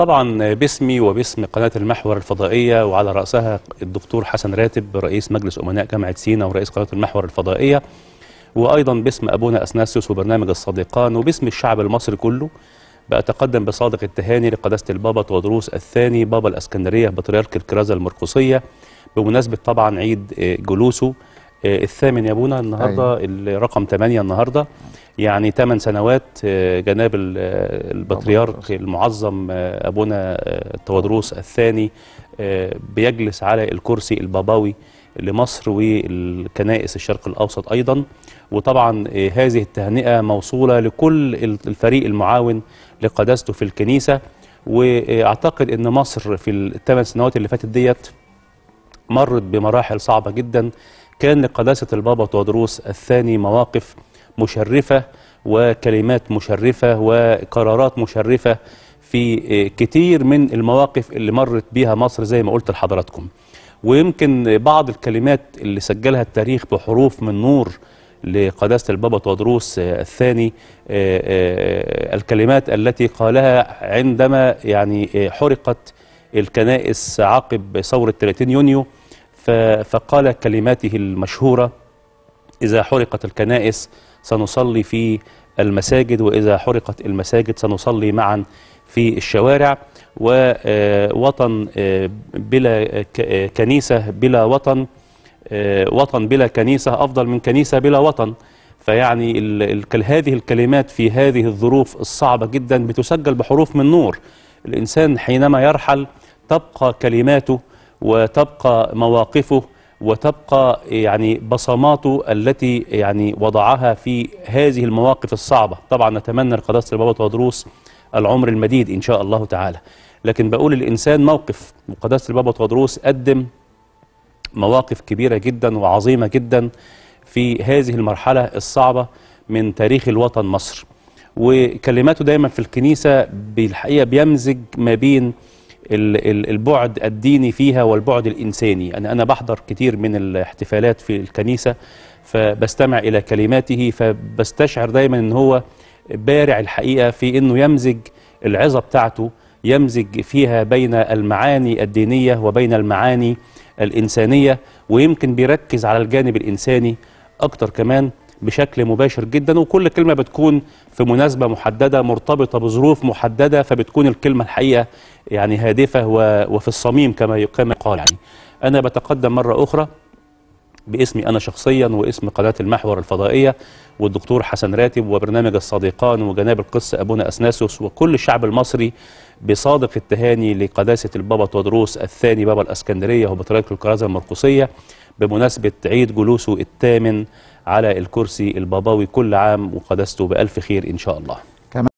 طبعا باسمي وباسم قناة المحور الفضائية وعلى رأسها الدكتور حسن راتب رئيس مجلس أمناء جامعة سينا ورئيس قناة المحور الفضائية وأيضا باسم أبونا أثناسيوس وبرنامج الصديقان وباسم الشعب المصري كله بأتقدم بصادق التهاني لقداسة البابا تودروس الثاني بابا الأسكندرية بطريرك الكرازة المرقسية بمناسبة طبعا عيد جلوسه آه، الثامن يا ابونا النهارده أيوة. الرقم 8 النهارده يعني 8 سنوات آه، جناب آه، البطريرك المعظم آه، أبونا التودروس الثاني بيجلس على الكرسي الباباوي لمصر والكنائس الشرق الأوسط أيضا وطبعا هذه التهنئة موصولة لكل الفريق المعاون لقداسته في الكنيسة وأعتقد أن مصر في الثمان سنوات اللي فاتت ديت مرت بمراحل صعبة جدا كان لقداسة البابا تودروس الثاني مواقف مشرفة وكلمات مشرفة وقرارات مشرفة في كتير من المواقف اللي مرت بيها مصر زي ما قلت لحضراتكم ويمكن بعض الكلمات اللي سجلها التاريخ بحروف من نور لقداسة البابا تودروس الثاني آه، آه، الكلمات التي قالها عندما يعني آه، حرقت الكنائس عقب ثورة 30 يونيو فقال كلماته المشهورة إذا حرقت الكنائس سنصلي في المساجد وإذا حرقت المساجد سنصلي معا في الشوارع ووطن آه، آه، بلا آه، كنيسة بلا وطن وطن بلا كنيسة أفضل من كنيسة بلا وطن فيعني هذه الكلمات في هذه الظروف الصعبة جدا بتسجل بحروف من نور الإنسان حينما يرحل تبقى كلماته وتبقى مواقفه وتبقى يعني بصماته التي يعني وضعها في هذه المواقف الصعبة طبعا نتمنى لقداسة البابا تودروس العمر المديد إن شاء الله تعالى لكن بقول الإنسان موقف وقداسة البابا تودروس قدم مواقف كبيرة جدا وعظيمة جدا في هذه المرحلة الصعبة من تاريخ الوطن مصر وكلماته دايما في الكنيسة بالحقيقة بيمزج ما بين البعد الديني فيها والبعد الإنساني أنا أنا بحضر كتير من الاحتفالات في الكنيسة فبستمع إلى كلماته فبستشعر دايما أن هو بارع الحقيقة في أنه يمزج العظة بتاعته يمزج فيها بين المعاني الدينية وبين المعاني الإنسانية ويمكن بيركز على الجانب الإنساني أكتر كمان بشكل مباشر جدا وكل كلمة بتكون في مناسبة محددة مرتبطة بظروف محددة فبتكون الكلمة الحقيقة يعني هادفة وفي الصميم كما كما يقال يعني أنا بتقدم مرة أخرى باسمي أنا شخصيا واسم قناة المحور الفضائية والدكتور حسن راتب وبرنامج الصديقان وجناب القس أبونا أسناسوس وكل الشعب المصري بصادق التهاني لقداسة البابا تودروس الثاني بابا الأسكندرية وبطريقه الكرازة المرقسية بمناسبة عيد جلوسه الثامن على الكرسي البابوي كل عام وقدسته بألف خير إن شاء الله